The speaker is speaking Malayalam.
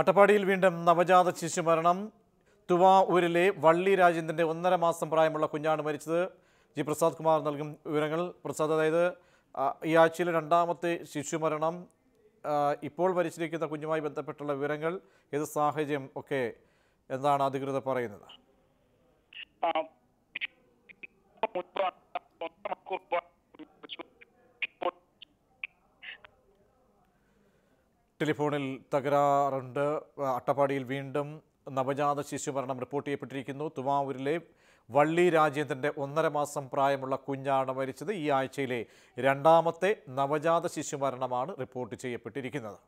അട്ടപ്പാടിയിൽ വീണ്ടും നവജാത ശിശു മരണം തുവാ ഊരിലെ വള്ളി രാജേന്ദ്രൻ്റെ ഒന്നര മാസം പ്രായമുള്ള കുഞ്ഞാണ് മരിച്ചത് ജി പ്രസാദ് കുമാർ നൽകും വിവരങ്ങൾ പ്രസാദ് അതായത് ഈ ആഴ്ചയിലെ രണ്ടാമത്തെ ശിശു മരണം ഇപ്പോൾ മരിച്ചിരിക്കുന്ന കുഞ്ഞുമായി ബന്ധപ്പെട്ടുള്ള വിവരങ്ങൾ ഏത് സാഹചര്യം ഒക്കെ എന്താണ് അധികൃതർ പറയുന്നത് ടെലിഫോണിൽ തകരാറുണ്ട് അട്ടപ്പാടിയിൽ വീണ്ടും നവജാത ശിശു മരണം റിപ്പോർട്ട് ചെയ്യപ്പെട്ടിരിക്കുന്നു തുമാവൂരിലെ വള്ളി രാജേന്ദ്രൻ്റെ ഒന്നര മാസം പ്രായമുള്ള കുഞ്ഞാണ് മരിച്ചത് ഈ ആഴ്ചയിലെ രണ്ടാമത്തെ നവജാത ശിശു മരണമാണ് റിപ്പോർട്ട് ചെയ്യപ്പെട്ടിരിക്കുന്നത്